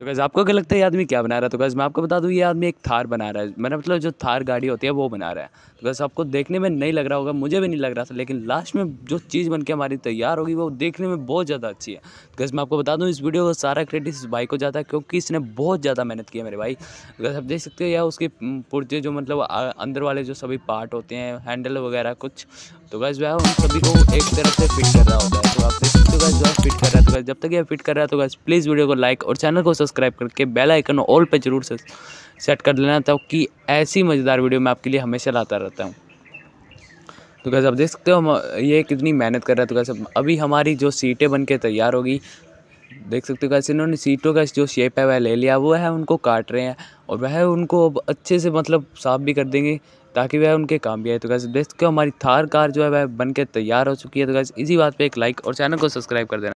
तो गैस आपको क्या लगता है ये आदमी क्या बना रहा है तो गैस मैं आपको बता दूँ ये आदमी एक थार बना रहा है मैंने मतलब जो थार गाड़ी होती है वो बना रहा है तो गैस आपको देखने में नहीं लग रहा होगा मुझे भी नहीं लग रहा था लेकिन लास्ट में जो चीज़ बन के हमारी तैयार होगी वो देखने में बहुत ज़्यादा अच्छी है तो गैस मैं आपको बता दूँ इस वीडियो का सारा क्रेडिट इस भाई को जाता है क्योंकि इसने बहुत ज़्यादा मेहनत की है मेरे भाई तो गैस आप देख सकते हो या उसके पुर्जे जो मतलब अंदर वाले जो सभी पार्ट होते हैं हैंडल वगैरह कुछ तो गैस वह उन सभी को एक तरफ से फिट कर रहा होता है तो आप जो है फिट कर रहा था तो जब तक ये फिट कर रहा था तो प्लीज़ वीडियो को लाइक और चैनल को सब्सक्राइब करके बेल आइकन ऑल पे जरूर सेट कर लेना था कि ऐसी मज़ेदार वीडियो मैं आपके लिए हमेशा लाता रहता हूँ तो कैसे आप देख सकते हो ये कितनी मेहनत कर रहा था कैसे तो अभी हमारी जो सीटें बन के तैयार होगी देख सकते हो कैसे इन्होंने सीटों का जो शेप है वह ले लिया वो है उनको काट रहे हैं और वह उनको अब अच्छे से मतलब साफ़ भी कर देंगे ताकि वह उनके काम भी आए तो गैस देख के हमारी थार कार जो है वह बनके तैयार हो चुकी है तो गैस इसी बात पे एक लाइक और चैनल को सब्सक्राइब कर देना